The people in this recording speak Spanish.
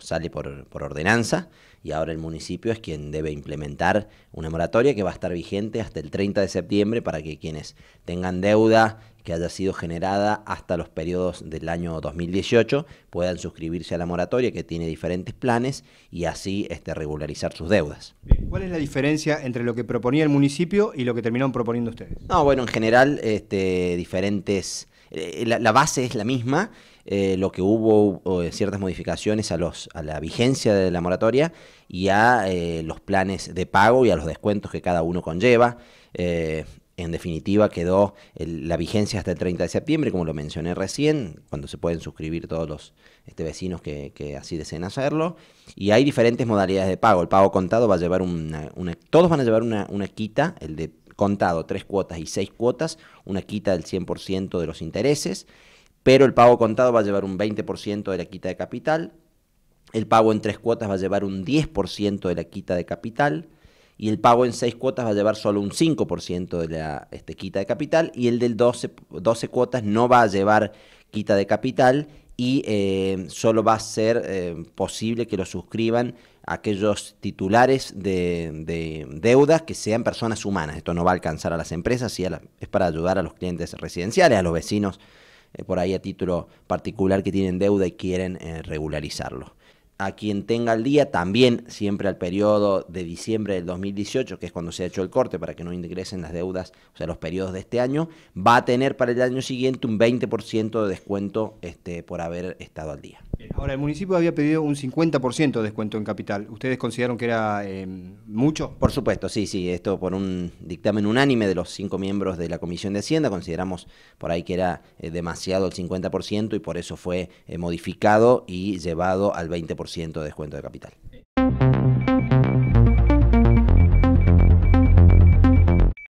sale por, ordenanza y ahora el municipio es quien debe implementar una moratoria que va a estar vigente hasta el 30 de septiembre para que quienes tengan deuda que haya sido generada hasta los periodos del año 2018 puedan suscribirse a la moratoria que tiene diferentes planes y así este, regularizar sus deudas. ¿Cuál es la diferencia entre lo que proponía el municipio y lo que terminaron proponiendo ustedes? No, bueno, en general este, diferentes eh, la, base es la misma, eh, lo que hubo, eh, ciertas modificaciones a, los, a la vigencia de la moratoria y a los planes de pago y a los descuentos que cada uno conlleva. en definitiva, quedó la vigencia hasta el 30 de septiembre, como lo mencioné recién, cuando se pueden suscribir todos los este, vecinos que, así deseen hacerlo. Y hay diferentes modalidades de pago. El pago contado va a llevar una. todos van a llevar una quita, el de contado, tres cuotas y seis cuotas, una quita del 100% de los intereses, pero el pago contado va a llevar un 20% de la quita de capital, el pago en tres cuotas va a llevar un 10% de la quita de capital, y el pago en seis cuotas va a llevar solo un 5% de la este, quita de capital, y el del 12, 12 cuotas no va a llevar quita de capital, y eh, solo va a ser eh, posible que lo suscriban aquellos titulares de, de, deudas que sean personas humanas. Esto no va a alcanzar a las empresas, es para ayudar a los clientes residenciales, a los vecinos, eh, por ahí a título particular que tienen deuda y quieren eh, regularizarlo a quien tenga al día, también siempre al periodo de diciembre del 2018, que es cuando se ha hecho el corte para que no ingresen las deudas, o sea, los periodos de este año, va a tener para el año siguiente un 20% de descuento este, por haber estado al día. Ahora, el municipio había pedido un 50% de descuento en capital. ¿Ustedes consideraron que era eh, mucho? Por supuesto, sí, sí. Esto por un dictamen unánime de los cinco miembros de la Comisión de Hacienda. Consideramos por ahí que era eh, demasiado el 50% y por eso fue eh, modificado y llevado al 20% ciento de descuento de capital.